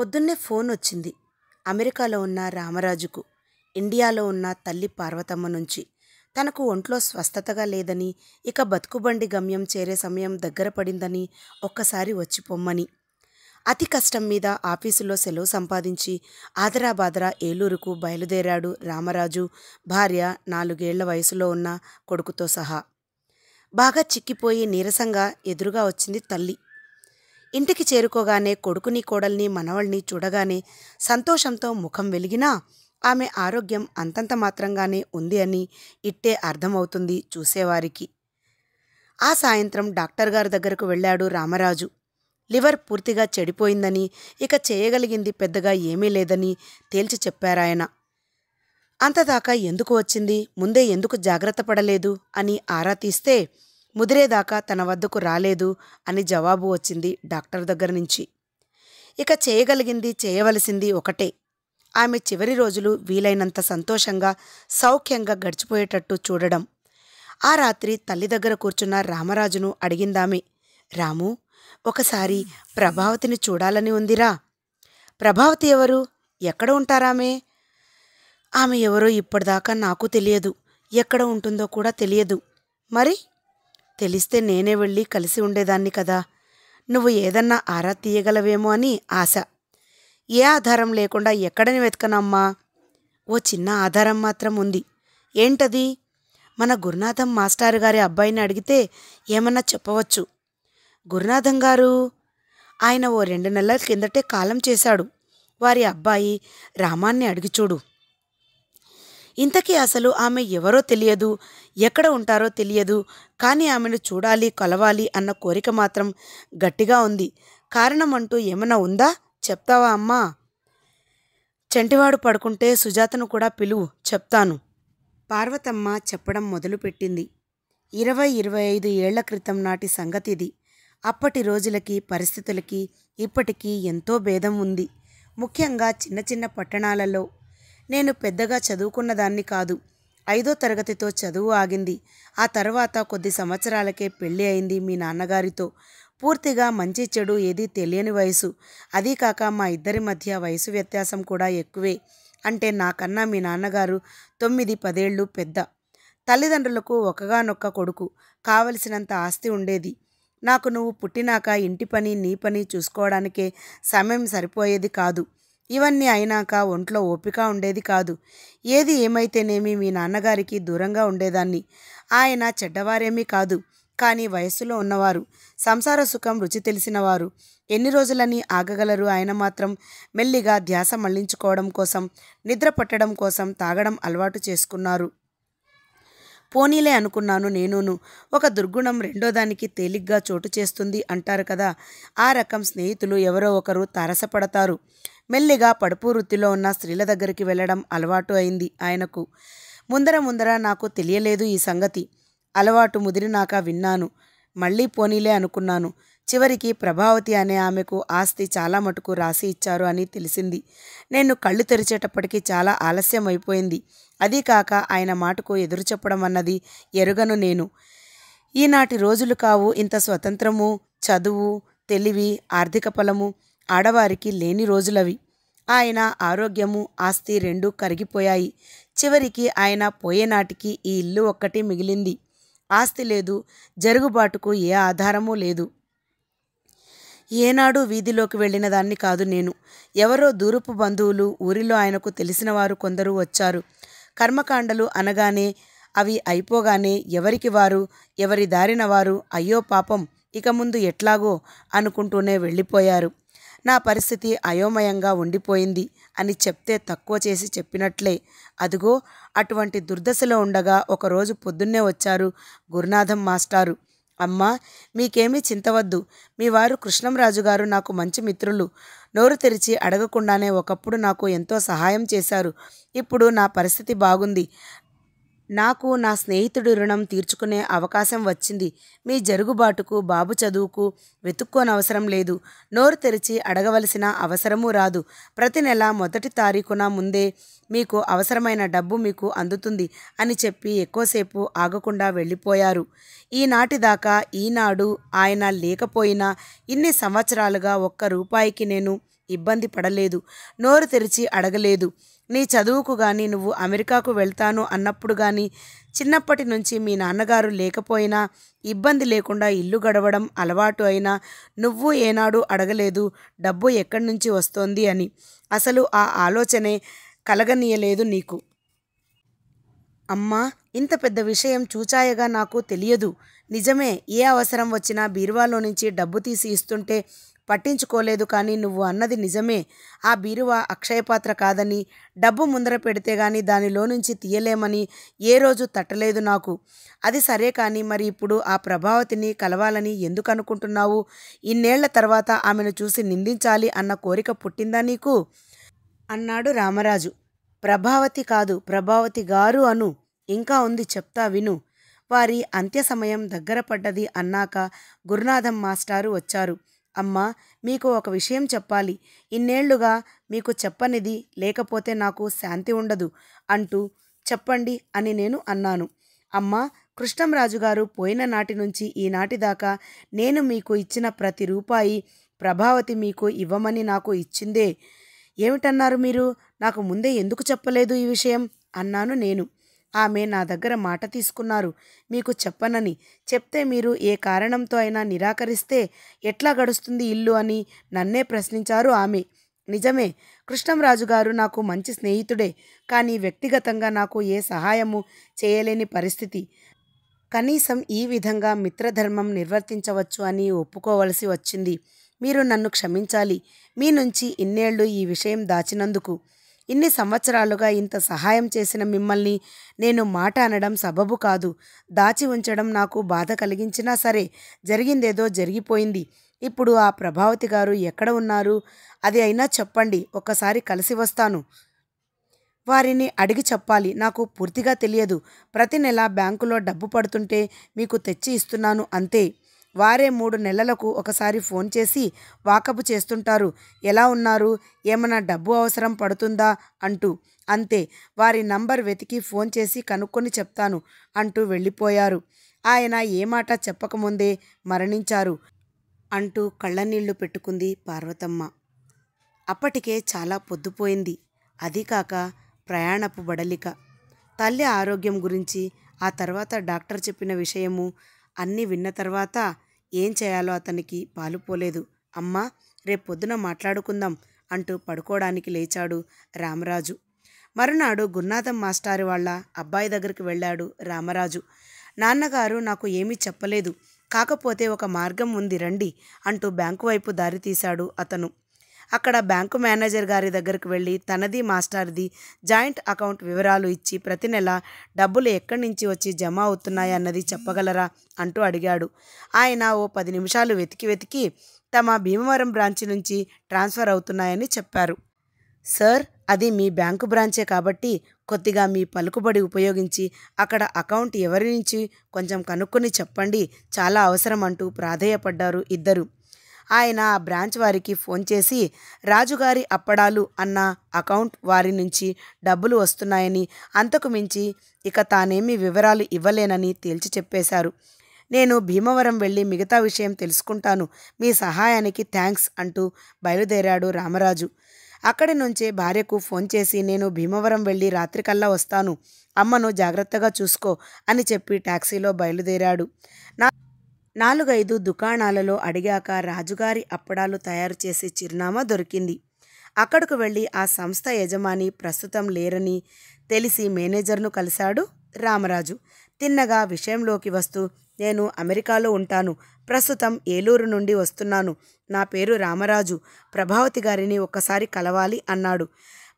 పొద్దున్నే ఫోన్ వచ్చింది అమెరికాలో ఉన్న రామరాజుకు ఇండియాలో ఉన్న తల్లి పార్వతమ్మ నుంచి తనకు ఒంట్లో స్వస్థతగా లేదని ఇక బతుకుబండి గమ్యం చేరే సమయం దగ్గర పడిందని ఒక్కసారి వచ్చి పొమ్మని అతి కష్టం మీద ఆఫీసులో సెలవు సంపాదించి ఆదరాబాదరా ఏలూరుకు బయలుదేరాడు రామరాజు భార్య నాలుగేళ్ల వయసులో ఉన్న కొడుకుతో సహా బాగా చిక్కిపోయి నీరసంగా ఎదురుగా వచ్చింది తల్లి ఇంటికి చేరుకోగానే కొడుకుని కోడల్ని మనవల్ని చూడగానే సంతోషంతో ముఖం వెలిగినా ఆమె ఆరోగ్యం అంతంత మాత్రంగానే ఉంది అని ఇట్టే అర్థమవుతుంది చూసేవారికి ఆ సాయంత్రం డాక్టర్ గారి దగ్గరకు వెళ్ళాడు రామరాజు లివర్ పూర్తిగా చెడిపోయిందని ఇక చేయగలిగింది పెద్దగా ఏమీ లేదని తేల్చి చెప్పారాయన అంతదాకా ఎందుకు వచ్చింది ముందే ఎందుకు జాగ్రత్త పడలేదు అని ఆరా తీస్తే ముదిరేదాకా తన వద్దకు రాలేదు అని జవాబు వచ్చింది డాక్టర్ దగ్గర నుంచి ఇక చేయగలిగింది చేయవలసింది ఒకటే ఆమె చివరి రోజులు వీలైనంత సంతోషంగా సౌఖ్యంగా గడిచిపోయేటట్టు చూడడం ఆ రాత్రి తల్లి దగ్గర కూర్చున్న రామరాజును అడిగిందామె రాము ఒకసారి ప్రభావతిని చూడాలని ఉందిరా ప్రభావతి ఎవరు ఎక్కడ ఉంటారామే ఆమె ఎవరో ఇప్పటిదాకా నాకు తెలియదు ఎక్కడ ఉంటుందో కూడా తెలియదు మరి తెలిస్తే నేనే వెళ్ళి కలిసి ఉండేదాన్ని కదా నువ్వు ఏదన్నా ఆరా తీయగలవేమో అని ఆశ ఏ ఆధారం లేకుండా ఎక్కడని వెతకనమ్మా ఓ చిన్న ఆధారం మాత్రం ఉంది ఏంటది మన గురునాథం మాస్టారు గారి అబ్బాయిని అడిగితే ఏమన్నా చెప్పవచ్చు గురునాథం గారు ఆయన ఓ రెండు నెలల కిందటే కాలం చేశాడు వారి అబ్బాయి రామాన్ని అడిగి చూడు ఇంతకీ అసలు ఆమె ఎవరో తెలియదు ఎక్కడ ఉంటారో తెలియదు కానీ ఆమెను చూడాలి కొలవాలి అన్న కోరిక మాత్రం గట్టిగా ఉంది కారణం అంటూ ఏమైనా ఉందా చెప్తావా అమ్మా చంటివాడు పడుకుంటే సుజాతను కూడా పిలువు చెప్తాను పార్వతమ్మ చెప్పడం మొదలుపెట్టింది ఇరవై ఇరవై ఐదు ఏళ్ల క్రితం నాటి సంగతి ఇది అప్పటి రోజులకి పరిస్థితులకి ఇప్పటికీ ఎంతో భేదం ఉంది ముఖ్యంగా చిన్న చిన్న పట్టణాలలో నేను పెద్దగా చదువుకున్నదాన్ని కాదు ఐదో తరగతితో చదువు ఆగింది ఆ తర్వాత కొద్ది సంవత్సరాలకే పెళ్ళి అయింది మీ నాన్నగారితో పూర్తిగా మంచి చెడు ఏది తెలియని వయసు అదీ కాక మా ఇద్దరి మధ్య వయసు వ్యత్యాసం కూడా ఎక్కువే అంటే నాకన్నా మీ నాన్నగారు తొమ్మిది పదేళ్ళు పెద్ద తల్లిదండ్రులకు ఒకగానొక్క కొడుకు కావలసినంత ఆస్తి ఉండేది నాకు నువ్వు పుట్టినాక ఇంటి పని నీ పని చూసుకోవడానికే సమయం సరిపోయేది కాదు ఇవన్నీ అయినాక ఒంట్లో ఓపిక ఉండేది కాదు ఏది ఏమైతేనేమి మీ నాన్నగారికి దూరంగా ఉండేదాన్ని ఆయన చెడ్డవారేమీ కాదు కానీ వయస్సులో ఉన్నవారు సంసార సుఖం రుచి తెలిసినవారు ఎన్ని రోజులని ఆగగలరు ఆయన మాత్రం మెల్లిగా ధ్యాస మళ్లించుకోవడం కోసం నిద్ర పట్టడం కోసం తాగడం అలవాటు చేసుకున్నారు పోనీలే అనుకున్నాను నేనును ఒక దుర్గుణం రెండోదానికి తేలిగ్గా చోటు చేస్తుంది అంటారు కదా ఆ రకం స్నేహితులు ఎవరో ఒకరు తారసపడతారు మెల్లిగా పడుపు వృత్తిలో ఉన్న స్త్రీల దగ్గరికి వెళ్ళడం అలవాటు అయింది ఆయనకు ముందర ముందర నాకు తెలియలేదు ఈ సంగతి అలవాటు ముదిరినాక విన్నాను మళ్ళీ పోనీలే అనుకున్నాను చివరికి ప్రభావతి అనే ఆమెకు ఆస్తి చాలా మటుకు రాసి ఇచ్చారు అని తెలిసింది నేను కళ్ళు తెరిచేటప్పటికీ చాలా ఆలస్యం అయిపోయింది అదీ కాక ఆయన మాటకు ఎదురు చెప్పడం అన్నది ఎరుగను నేను ఈనాటి రోజులు కావు ఇంత స్వతంత్రము చదువు తెలివి ఆర్థిక ఫలము ఆడవారికి లేని రోజులవి ఆయన ఆరోగ్యము ఆస్తి రెండూ కరిగిపోయాయి చివరికి ఆయన పోయేనాటికి ఈ ఇల్లు ఒక్కటి మిగిలింది ఆస్తి లేదు జరుగుబాటుకు ఏ ఆధారమూ లేదు ఏనాడు వీధిలోకి వెళ్ళిన దాన్ని కాదు నేను ఎవరో దూరపు బంధువులు ఊరిలో ఆయనకు తెలిసిన వారు కొందరు వచ్చారు కర్మకాండలు అనగానే అవి అయిపోగానే ఎవరికి వారు ఎవరి దారిన వారు అయ్యో పాపం ఇక ముందు ఎట్లాగో అనుకుంటూనే వెళ్ళిపోయారు నా పరిస్థితి అయోమయంగా ఉండిపోయింది అని చెప్తే తక్కువ చేసి చెప్పినట్లే అదిగో అటువంటి దుర్దశలో ఉండగా ఒకరోజు పొద్దున్నే వచ్చారు గురునాథం మాస్టారు అమ్మా మీకేమీ చింతవద్దు మీ వారు కృష్ణంరాజు గారు నాకు మంచి మిత్రులు నోరు తెరిచి అడగకుండానే ఒకప్పుడు నాకు ఎంతో సహాయం చేశారు ఇప్పుడు నా పరిస్థితి బాగుంది నాకు నా స్నేహితుడి రుణం తీర్చుకునే అవకాశం వచ్చింది మీ జరుగుబాటుకు బాబు చదువుకు వెతుక్కోనవసరం లేదు నోరు తెరిచి అడగవలసిన అవసరమూ రాదు ప్రతి నెల మొదటి తారీఖున ముందే మీకు అవసరమైన డబ్బు మీకు అందుతుంది అని చెప్పి ఎక్కువసేపు ఆగకుండా వెళ్ళిపోయారు ఈనాటిదాకా ఈనాడు ఆయన లేకపోయినా ఇన్ని సంవత్సరాలుగా ఒక్క రూపాయికి నేను ఇబ్బంది పడలేదు నోరు తెరిచి అడగలేదు నీ చదువుకు కానీ నువ్వు అమెరికాకు వెళ్తాను అన్నప్పుడు కానీ చిన్నప్పటి నుంచి మీ నాన్నగారు లేకపోయినా ఇబ్బంది లేకుండా ఇల్లు గడవడం అలవాటు అయినా నువ్వు ఏనాడు అడగలేదు డబ్బు ఎక్కడి నుంచి వస్తోంది అని అసలు ఆ ఆలోచనే కలగనీయలేదు నీకు అమ్మా ఇంత పెద్ద విషయం చూచాయగా నాకు తెలియదు నిజమే ఏ అవసరం వచ్చినా బీరువాలో నుంచి డబ్బు తీసి ఇస్తుంటే పట్టించుకోలేదు కానీ నువ్వు అన్నది నిజమే ఆ బీరువా అక్షయపాత్ర కాదని డబ్బు ముందర పెడితే గాని దానిలో నుంచి తీయలేమని ఏ రోజు తట్టలేదు నాకు అది సరే కానీ మరి ఇప్పుడు ఆ ప్రభావతిని కలవాలని ఎందుకు అనుకుంటున్నావు ఇన్నేళ్ల తర్వాత ఆమెను చూసి నిందించాలి అన్న కోరిక పుట్టిందా నీకు అన్నాడు రామరాజు ప్రభావతి కాదు ప్రభావతి గారు అను ఇంకా ఉంది చెప్తా విను వారి అంత్య సమయం దగ్గర పడ్డది అన్నాక గురునాథం మాస్టారు వచ్చారు అమ్మా మీకు ఒక విషయం చెప్పాలి ఇన్నేళ్లుగా మీకు చెప్పనిది లేకపోతే నాకు శాంతి ఉండదు అంటూ చెప్పండి అని నేను అన్నాను అమ్మా కృష్ణం రాజుగారు పోయిన నాటి నుంచి ఈనాటి దాకా నేను మీకు ఇచ్చిన ప్రతి రూపాయి ప్రభావతి మీకు ఇవ్వమని నాకు ఇచ్చిందే ఏమిటన్నారు మీరు నాకు ముందే ఎందుకు చెప్పలేదు ఈ విషయం అన్నాను నేను ఆమె నా దగ్గర మాట తీసుకున్నారు మీకు చెప్పనని చెప్తే మీరు ఏ కారణంతో అయినా నిరాకరిస్తే ఎట్లా గడుస్తుంది ఇల్లు అని నన్నే ప్రశ్నించారు ఆమె నిజమే కృష్ణంరాజు గారు నాకు మంచి స్నేహితుడే కానీ వ్యక్తిగతంగా నాకు ఏ సహాయము చేయలేని పరిస్థితి కనీసం ఈ విధంగా మిత్రధర్మం నిర్వర్తించవచ్చు అని ఒప్పుకోవలసి వచ్చింది మీరు నన్ను క్షమించాలి మీ నుంచి ఇన్నేళ్లు ఈ విషయం దాచినందుకు ఇన్ని సంవత్సరాలుగా ఇంత సహాయం చేసిన మిమ్మల్ని నేను మాట అనడం సబబు కాదు దాచి ఉంచడం నాకు బాధ కలిగించినా సరే జరిగిందేదో జరిగిపోయింది ఇప్పుడు ఆ ప్రభావతి గారు ఎక్కడ ఉన్నారు అది అయినా చెప్పండి ఒక్కసారి కలిసి వస్తాను వారిని అడిగి చెప్పాలి నాకు పూర్తిగా తెలియదు ప్రతి నెల బ్యాంకులో డబ్బు పడుతుంటే మీకు తెచ్చి ఇస్తున్నాను అంతే వారే మూడు నెలలకు ఒకసారి ఫోన్ చేసి వాకపు చేస్తుంటారు ఎలా ఉన్నారు ఏమైనా డబ్బు అవసరం పడుతుందా అంటూ అంతే వారి నంబర్ వెతికి ఫోన్ చేసి కనుక్కొని చెప్తాను అంటూ వెళ్ళిపోయారు ఆయన ఏ మాట చెప్పకముందే మరణించారు అంటూ కళ్ళనీళ్లు పెట్టుకుంది పార్వతమ్మ అప్పటికే చాలా పొద్దుపోయింది అదీకాక ప్రయాణపు బడలిక తల్లి ఆరోగ్యం గురించి ఆ తర్వాత డాక్టర్ చెప్పిన విషయము అన్నీ విన్న తర్వాత ఏం చేయాలో అతనికి పాలుపోలేదు అమ్మా రేపొద్దున మాట్లాడుకుందాం అంటూ పడుకోవడానికి లేచాడు రామరాజు మరునాడు గున్నాథం మాస్టారు వాళ్ళ అబ్బాయి దగ్గరికి వెళ్ళాడు రామరాజు నాన్నగారు నాకు ఏమీ చెప్పలేదు కాకపోతే ఒక మార్గం ఉంది రండి అంటూ బ్యాంకు వైపు దారి తీశాడు అతను అక్కడ బ్యాంకు మేనేజర్ గారి దగ్గరికి వెళ్ళి తనది మాస్టర్ది జాయింట్ అకౌంట్ వివరాలు ఇచ్చి ప్రతి నెల డబ్బులు ఎక్కడి నుంచి వచ్చి జమ అవుతున్నాయి అన్నది చెప్పగలరా అంటూ అడిగాడు ఆయన ఓ పది నిమిషాలు వెతికి వెతికి తమ భీమవరం బ్రాంచ్ నుంచి ట్రాన్స్ఫర్ అవుతున్నాయని చెప్పారు సార్ అది మీ బ్యాంకు బ్రాంచే కాబట్టి కొద్దిగా మీ పలుకుబడి ఉపయోగించి అక్కడ అకౌంట్ ఎవరి నుంచి కొంచెం కనుక్కొని చెప్పండి చాలా అవసరం అంటూ ప్రాధేయపడ్డారు ఇద్దరు ఆయన ఆ బ్రాంచ్ వారికి ఫోన్ చేసి రాజుగారి అప్పడాలు అన్న అకౌంట్ వారి నుంచి డబ్బులు వస్తున్నాయని అంతకు మించి ఇక తానేమి వివరాలు ఇవ్వలేనని తేల్చి చెప్పేశారు నేను భీమవరం వెళ్ళి మిగతా విషయం తెలుసుకుంటాను మీ సహాయానికి థ్యాంక్స్ అంటూ బయలుదేరాడు రామరాజు అక్కడి నుంచే భార్యకు ఫోన్ చేసి నేను భీమవరం వెళ్ళి రాత్రికల్లా వస్తాను అమ్మను జాగ్రత్తగా చూసుకో అని చెప్పి ట్యాక్సీలో బయలుదేరాడు నా నాలుగైదు దుకాణాలలో అడిగాక రాజుగారి అప్పడాలు తయారు చేసే చిరునామా దొరికింది అక్కడకు వెళ్ళి ఆ సంస్థ యజమాని ప్రస్తుతం లేరని తెలిసి మేనేజర్ను కలిశాడు రామరాజు తిన్నగా విషయంలోకి వస్తూ నేను అమెరికాలో ఉంటాను ప్రస్తుతం ఏలూరు నుండి వస్తున్నాను నా పేరు రామరాజు ప్రభావతి గారిని ఒక్కసారి కలవాలి అన్నాడు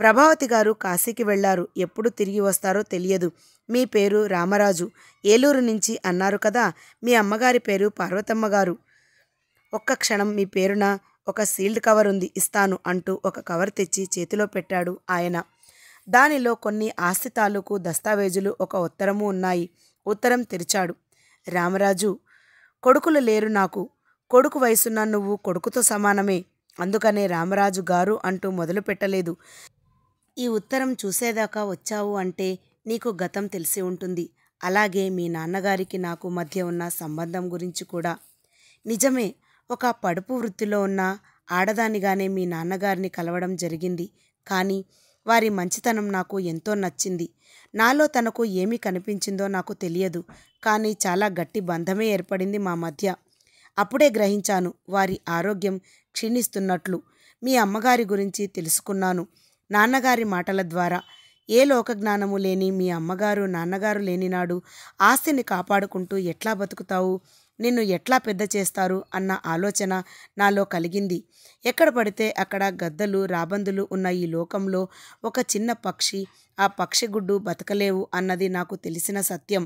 ప్రభావతి గారు కాశీకి వెళ్లారు ఎప్పుడు తిరిగి వస్తారో తెలియదు మీ పేరు రామరాజు ఏలూరు నుంచి అన్నారు కదా మీ అమ్మగారి పేరు పార్వతమ్మ గారు ఒక్క క్షణం మీ పేరున ఒక సీల్డ్ కవర్ ఉంది ఇస్తాను అంటూ ఒక కవర్ తెచ్చి చేతిలో పెట్టాడు ఆయన దానిలో కొన్ని ఆస్తి తాలూకు దస్తావేజులు ఒక ఉత్తరము ఉన్నాయి ఉత్తరం తెరిచాడు రామరాజు కొడుకులు లేరు నాకు కొడుకు వయసున్న నువ్వు కొడుకుతో సమానమే అందుకనే రామరాజు గారు అంటూ మొదలు పెట్టలేదు ఈ ఉత్తరం చూసేదాకా వచ్చావు అంటే నీకు గతం తెలిసి ఉంటుంది అలాగే మీ నాన్నగారికి నాకు మధ్య ఉన్న సంబంధం గురించి కూడా నిజమే ఒక పడుపు వృత్తిలో ఉన్న ఆడదానిగానే మీ నాన్నగారిని కలవడం జరిగింది కానీ వారి మంచితనం నాకు ఎంతో నచ్చింది నాలో తనకు ఏమి కనిపించిందో నాకు తెలియదు కానీ చాలా గట్టి బంధమే ఏర్పడింది మా మధ్య అప్పుడే గ్రహించాను వారి ఆరోగ్యం క్షీణిస్తున్నట్లు మీ అమ్మగారి గురించి తెలుసుకున్నాను నాన్నగారి మాటల ద్వారా ఏ లోకజ్ఞానము లేని మీ అమ్మగారు నాన్నగారు లేనినాడు ఆస్తిని కాపాడుకుంటూ ఎట్లా బతుకుతావు నిన్ను ఎట్లా పెద్ద చేస్తారు అన్న ఆలోచన నాలో కలిగింది ఎక్కడ పడితే అక్కడ గద్దలు రాబందులు ఉన్న ఈ లోకంలో ఒక చిన్న పక్షి ఆ పక్షి గుడ్డు బతకలేవు అన్నది నాకు తెలిసిన సత్యం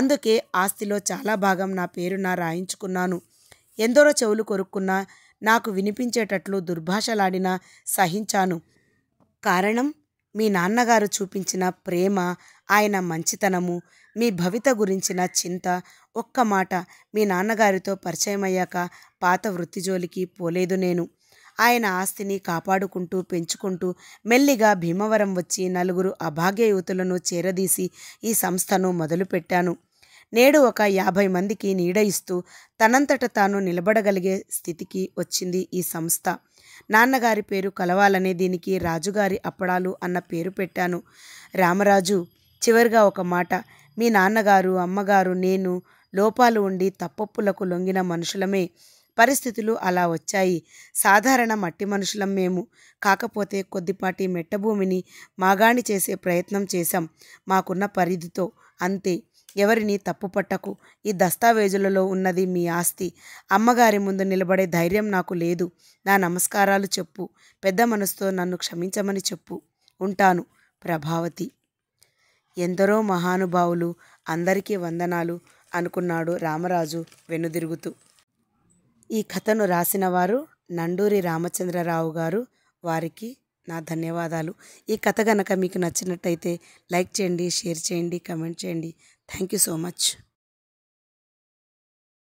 అందుకే ఆస్తిలో చాలా భాగం నా పేరున రాయించుకున్నాను ఎందరో చెవులు కొరుక్కున్నా నాకు వినిపించేటట్లు దుర్భాషలాడినా సహించాను కారణం మీ నాన్నగారు చూపించిన ప్రేమ ఆయన మంచితనము మీ భవిత గురించిన చింత ఒక్క మాట మీ నాన్నగారితో పరిచయమయ్యాక పాత వృత్తి జోలికి పోలేదు నేను ఆయన ఆస్తిని కాపాడుకుంటూ పెంచుకుంటూ మెల్లిగా భీమవరం వచ్చి నలుగురు అభాగ్య యువతులను చేరదీసి ఈ సంస్థను మొదలుపెట్టాను నేడు ఒక యాభై మందికి నీడ ఇస్తూ తనంతట తాను నిలబడగలిగే స్థితికి వచ్చింది ఈ సంస్థ నాన్నగారి పేరు కలవాలనే దీనికి రాజుగారి అప్పడాలు అన్న పేరు పెట్టాను రామరాజు చివరిగా ఒక మాట మీ నాన్నగారు అమ్మగారు నేను లోపాలు ఉండి తప్పప్పులకు లొంగిన మనుషులమే పరిస్థితులు అలా వచ్చాయి సాధారణ మట్టి మనుషులం మేము కాకపోతే కొద్దిపాటి మెట్టభూమిని మాగాణి చేసే ప్రయత్నం చేశాం మాకున్న పరిధితో అంతే ఎవరిని తప్పుపట్టకు ఈ దస్తావేజులలో ఉన్నది మీ ఆస్తి అమ్మగారి ముందు నిలబడే ధైర్యం నాకు లేదు నా నమస్కారాలు చెప్పు పెద్ద మనసుతో నన్ను క్షమించమని చెప్పు ఉంటాను ప్రభావతి ఎందరో మహానుభావులు అందరికీ వందనాలు అనుకున్నాడు రామరాజు వెనుదిరుగుతూ ఈ కథను రాసినవారు నండూరి రామచంద్రరావు గారు వారికి నా ధన్యవాదాలు ఈ కథ గనక మీకు నచ్చినట్టయితే లైక్ చేయండి షేర్ చేయండి కమెంట్ చేయండి Thank you so much.